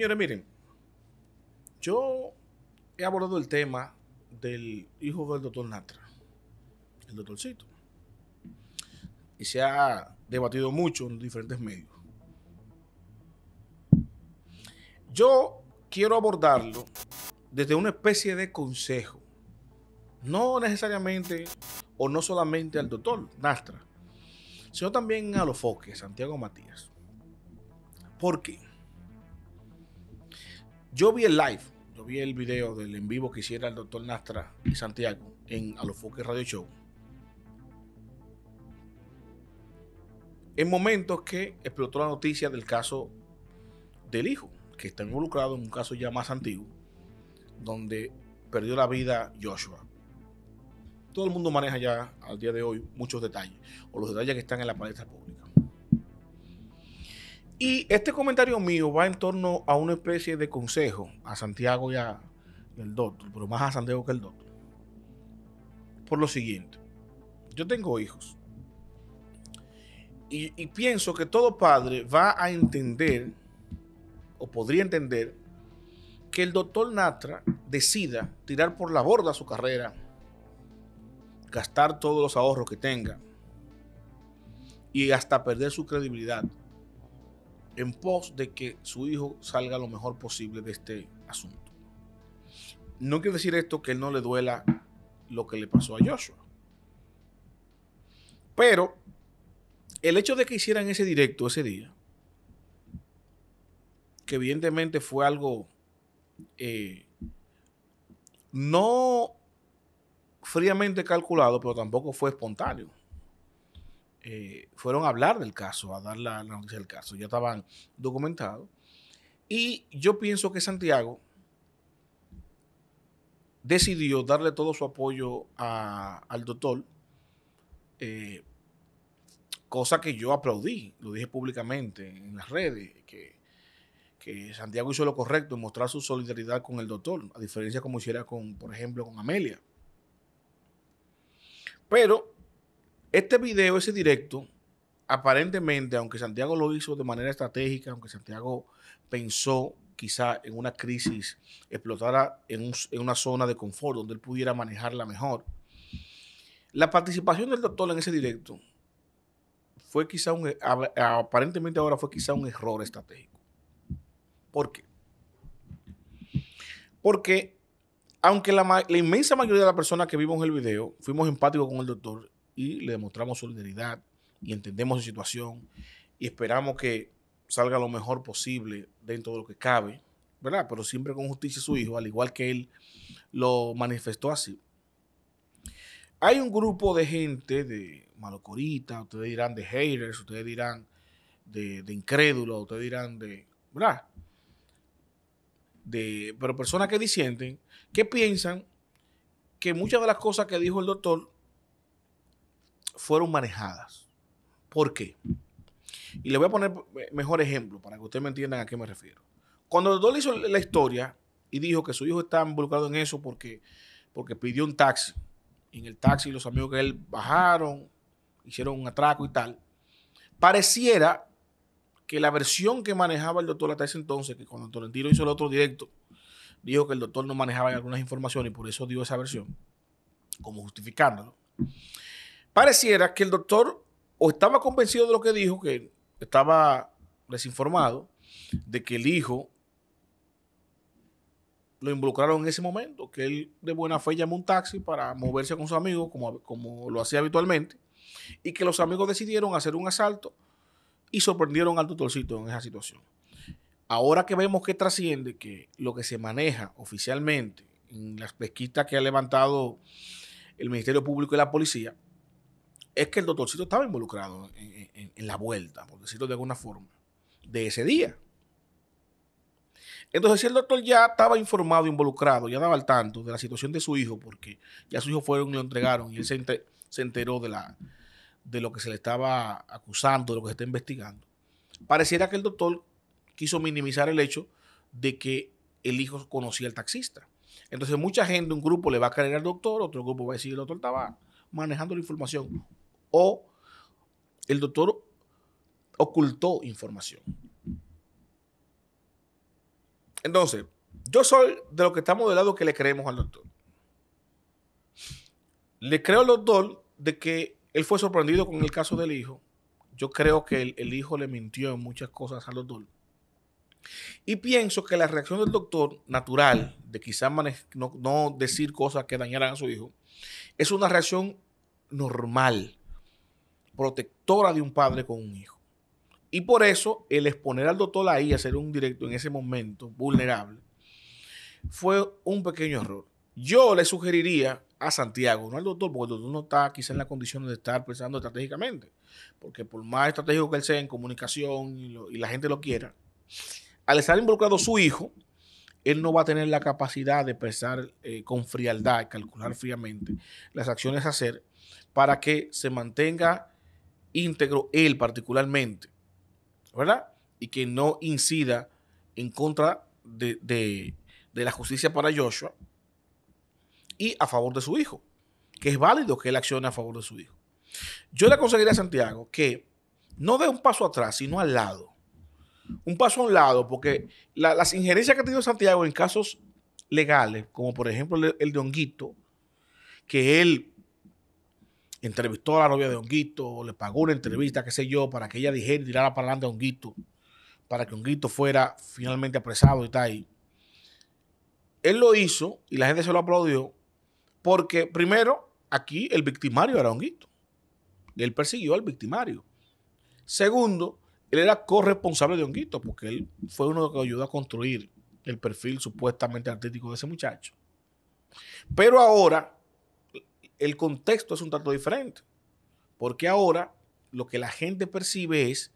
Señores, miren, yo he abordado el tema del hijo del doctor Nastra, el doctorcito. Y se ha debatido mucho en diferentes medios. Yo quiero abordarlo desde una especie de consejo. No necesariamente o no solamente al doctor Nastra, sino también a los foques, Santiago Matías. ¿Por qué? Yo vi el live, yo vi el video del en vivo que hiciera el doctor Nastra y Santiago en Alofoque Radio Show. En momentos que explotó la noticia del caso del hijo, que está involucrado en un caso ya más antiguo, donde perdió la vida Joshua. Todo el mundo maneja ya al día de hoy muchos detalles, o los detalles que están en la palestra pública. Y este comentario mío va en torno a una especie de consejo a Santiago y al el doctor, pero más a Santiago que el doctor. Por lo siguiente, yo tengo hijos. Y, y pienso que todo padre va a entender, o podría entender, que el doctor Natra decida tirar por la borda su carrera, gastar todos los ahorros que tenga y hasta perder su credibilidad en pos de que su hijo salga lo mejor posible de este asunto. No quiere decir esto que no le duela lo que le pasó a Joshua. Pero el hecho de que hicieran ese directo ese día, que evidentemente fue algo eh, no fríamente calculado, pero tampoco fue espontáneo. Eh, fueron a hablar del caso, a dar la, noticia del caso, ya estaban documentados. Y yo pienso que Santiago decidió darle todo su apoyo al doctor, eh, cosa que yo aplaudí, lo dije públicamente en las redes, que, Santiago hizo lo correcto en mostrar su solidaridad con el doctor, a diferencia como hiciera con, por ejemplo, con Amelia. Pero este video, ese directo, aparentemente, aunque Santiago lo hizo de manera estratégica, aunque Santiago pensó quizá en una crisis explotara en, una zona de confort donde él pudiera manejarla mejor, la participación del doctor en ese directo fue quizá un, e, aparentemente ahora fue quizá un error estratégico. ¿Por qué? Porque aunque la, la inmensa mayoría de las personas que vimos el video fuimos empáticos con el doctor y le demostramos solidaridad y entendemos su situación y esperamos que salga lo mejor posible dentro de lo que cabe, ¿verdad? Pero siempre con justicia su hijo, al igual que él lo manifestó así. Hay un grupo de gente, de malocorita, ustedes dirán de haters, ustedes dirán de, de incrédulos, ustedes dirán de, ¿verdad? De, pero personas que disienten, que piensan que muchas de las cosas que dijo el doctor fueron manejadas. ¿Por qué? Y le voy a poner mejor ejemplo para que ustedes me entiendan a qué me refiero. Cuando el doctor hizo la historia y dijo que su hijo estaba involucrado en eso porque, porque pidió un taxi. En el taxi los amigos que él bajaron, hicieron un atraco y tal. Pareciera que la versión que manejaba el doctor hasta ese entonces, que cuando Tolentino hizo el otro directo, dijo que el doctor no manejaba algunas informaciones y por eso dio esa versión, como justificándolo. Pareciera que el doctor o estaba convencido de lo que dijo, que estaba desinformado, de que el hijo lo involucraron en ese momento, que él de buena fe llamó un taxi para moverse con su amigo, como, como lo hacía habitualmente, y que los amigos decidieron hacer un asalto y sorprendieron al doctorcito en esa situación. Ahora que vemos que trasciende que lo que se maneja oficialmente en las pesquisas que ha levantado el Ministerio Público y la Policía es que el doctorcito estaba involucrado en, la vuelta, por decirlo de alguna forma, de ese día. Entonces, si el doctor ya estaba informado, involucrado, ya daba al tanto de la situación de su hijo, porque ya su hijo fueron y lo entregaron y él se, enteró de, la, de lo que se le estaba acusando, de lo que se está investigando, pareciera que el doctor quiso minimizar el hecho de que el hijo conocía al taxista. Entonces, mucha gente, un grupo le va a cargar al doctor, otro grupo va a decir, el doctor estaba manejando la información o el doctor ocultó información. Entonces, yo soy de los que estamos del lado que le creemos al doctor. Le creo al doctor de que él fue sorprendido con el caso del hijo. Yo creo que el, hijo le mintió en muchas cosas al doctor. Y pienso que la reacción del doctor natural, de quizás no, no, decir cosas que dañaran a su hijo, es una reacción normal protectora de un padre con un hijo. Y por eso el exponer al doctor ahí a hacer un directo en ese momento vulnerable fue un pequeño error. Yo le sugeriría a Santiago, no al doctor, porque el doctor no está quizá en la condición de estar pensando estratégicamente, porque por más estratégico que él sea en comunicación y, la gente lo quiera, al estar involucrado su hijo, él no va a tener la capacidad de pensar eh, con frialdad, calcular fríamente las acciones a hacer para que se mantenga íntegro él particularmente, ¿verdad? Y que no incida en contra de, la justicia para Joshua y a favor de su hijo, que es válido que él accione a favor de su hijo. Yo le aconsejaría a Santiago que no dé un paso atrás, sino al lado. Un paso a un lado, porque las injerencias que ha tenido Santiago en casos legales, como por ejemplo el, el de Honguito, que él entrevistó a la novia de Honguito, le pagó una entrevista, qué sé yo, para que ella dijera y tirara para adelante a Honguito, para que Honguito fuera finalmente apresado y tal. ahí. Él lo hizo y la gente se lo aplaudió porque, primero, aquí el victimario era Honguito. Él persiguió al victimario. Segundo, él era corresponsable de Honguito porque él fue uno que ayudó a construir el perfil supuestamente artístico de ese muchacho. Pero ahora el contexto es un tanto diferente. Porque ahora lo que la gente percibe es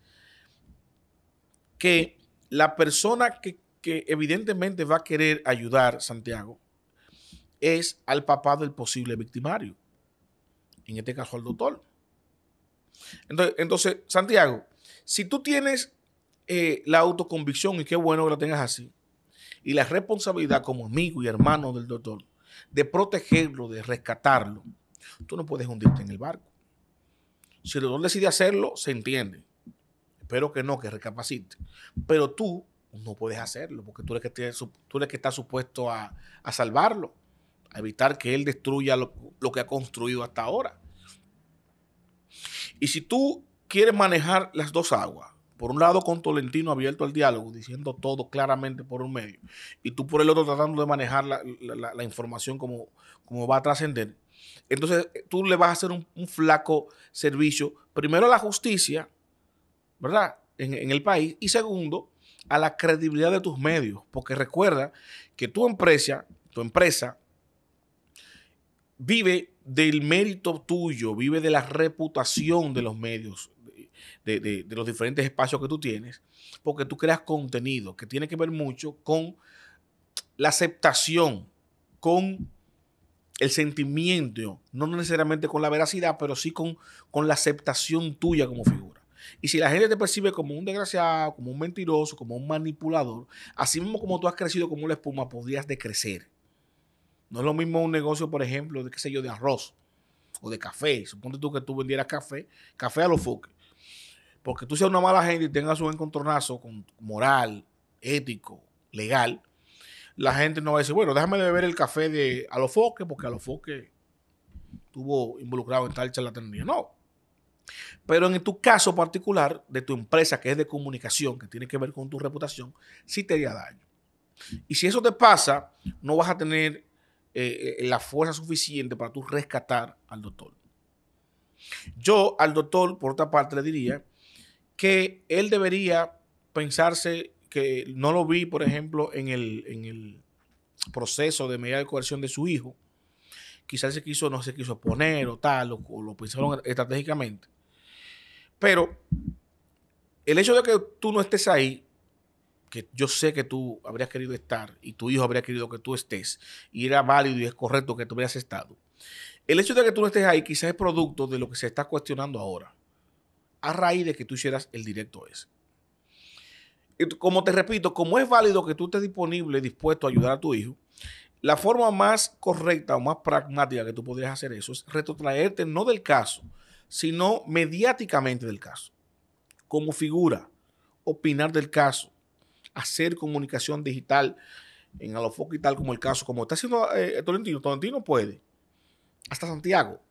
que la persona que, evidentemente va a querer ayudar, Santiago, es al papá del posible victimario. En este caso, al doctor. Entonces, Santiago, si tú tienes eh, la autoconvicción, y qué bueno que la tengas así, y la responsabilidad como amigo y hermano del doctor, de protegerlo, de rescatarlo, tú no puedes hundirte en el barco. Si el dolor decide hacerlo, se entiende. Espero que no, que recapacite. Pero tú no puedes hacerlo porque tú eres que, tú que está supuesto a, salvarlo, a evitar que él destruya lo que ha construido hasta ahora. Y si tú quieres manejar las dos aguas, por un lado con Tolentino abierto al diálogo, diciendo todo claramente por un medio, y tú por el otro tratando de manejar la, información como, va a trascender, entonces eh, tú le vas a hacer un, flaco servicio, primero a la justicia, ¿verdad? En, en el país, y segundo, a la credibilidad de tus medios, porque recuerda que tu empresa, tu empresa, vive del mérito tuyo, vive de la reputación de los medios de, los diferentes espacios que tú tienes, porque tú creas contenido que tiene que ver mucho con la aceptación, con el sentimiento, no necesariamente con la veracidad, pero sí con, con la aceptación tuya como figura. Y si la gente te percibe como un desgraciado, como un mentiroso, como un manipulador, así mismo como tú has crecido como una espuma, podrías decrecer. No es lo mismo un negocio, por ejemplo, de qué sé yo, de arroz o de café. Suponte tú que tú vendieras café, café a los foques. Porque tú seas una mala gente y tengas un encontronazo con moral, ético, legal, la gente no va a decir, bueno, déjame beber el café de Alofoque, porque Alofoque estuvo involucrado en tal charlatanía. No. Pero en tu caso particular, de tu empresa que es de comunicación, que tiene que ver con tu reputación, sí te haría daño. Y si eso te pasa, no vas a tener eh, eh, la fuerza suficiente para tú rescatar al doctor. Yo al doctor, por otra parte, le diría que él debería pensarse que no lo vi, por ejemplo, en el, en el proceso de medida de coerción de su hijo. Quizás se quiso, no se quiso poner o tal, o, o lo pensaron estratégicamente. Pero el hecho de que tú no estés ahí, que yo sé que tú habrías querido estar y tu hijo habría querido que tú estés, y era válido y es correcto que tú hubieras estado. El hecho de que tú no estés ahí quizás es producto de lo que se está cuestionando ahora a raíz de que tú hicieras el directo ese. como te repito, como es válido que tú estés disponible, dispuesto a ayudar a tu hijo, la forma más correcta o más pragmática que tú podrías hacer eso es retrotraerte no del caso, sino mediáticamente del caso, como figura, opinar del caso, hacer comunicación digital en Alofoco y tal como el caso, como está haciendo eh, Tolentino. Tolentino puede, hasta Santiago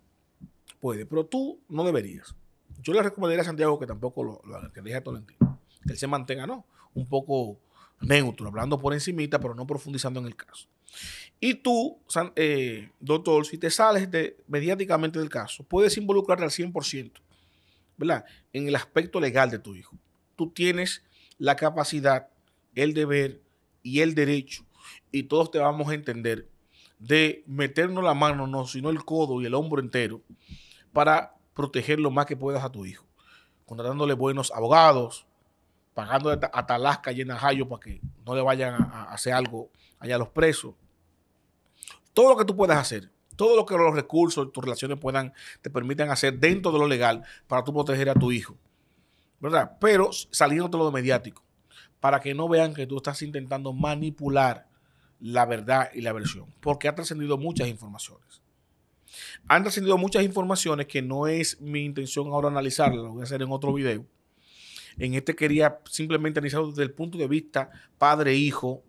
puede, pero tú no deberías. Yo le recomendaría a Santiago que tampoco lo, lo que deje a Tolentino. Que él se mantenga, ¿no? Un poco neutro, hablando por encimita, pero no profundizando en el caso. Y tú, eh, doctor, si te sales de, mediáticamente del caso, puedes involucrarte al 100%, ¿verdad? En el aspecto legal de tu hijo. Tú tienes la capacidad, el deber y el derecho, y todos te vamos a entender, de meternos la mano, no sino el codo y el hombro entero, para proteger lo más que puedas a tu hijo, contratándole buenos abogados, pagándole a Talasca y en para que no le vayan a, hacer algo allá a los presos. Todo lo que tú puedas hacer, todo lo que los recursos, tus relaciones puedan, te permitan hacer dentro de lo legal para tú proteger a tu hijo. ¿Verdad? Pero saliendo de lo mediático, para que no vean que tú estás intentando manipular la verdad y la versión, porque ha trascendido muchas informaciones. Han trascendido muchas informaciones que no es mi intención ahora analizarlas, lo voy a hacer en otro video. En este quería simplemente analizarlo desde el punto de vista padre, hijo,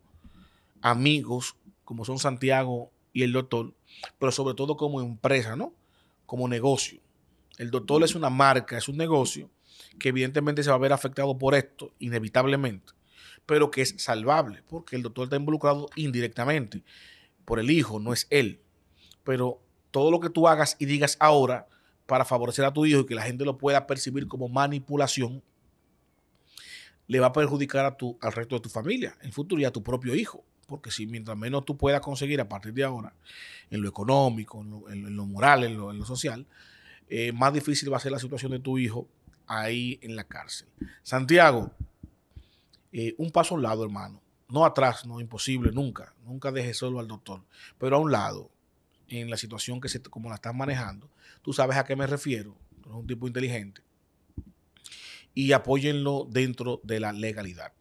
amigos, como son Santiago y el doctor, pero sobre todo como empresa, ¿no? Como negocio. El doctor es una marca, es un negocio que evidentemente se va a ver afectado por esto, inevitablemente, pero que es salvable, porque el doctor está involucrado indirectamente por el hijo, no es él. Pero todo lo que tú hagas y digas ahora para favorecer a tu hijo y que la gente lo pueda percibir como manipulación, le va a perjudicar a al resto de tu familia, en futuro y a tu propio hijo. Porque si mientras menos tú puedas conseguir a partir de ahora, en lo económico, en lo, moral, en lo, social, eh, más difícil va a ser la situación de tu hijo ahí en la cárcel. Santiago, eh, un paso a un lado, hermano. No atrás, no, imposible, nunca. Nunca deje solo al doctor, pero a un lado en la situación que se, como la estás manejando. Tú sabes a qué me refiero. es un tipo inteligente. Y apóyenlo dentro de la legalidad.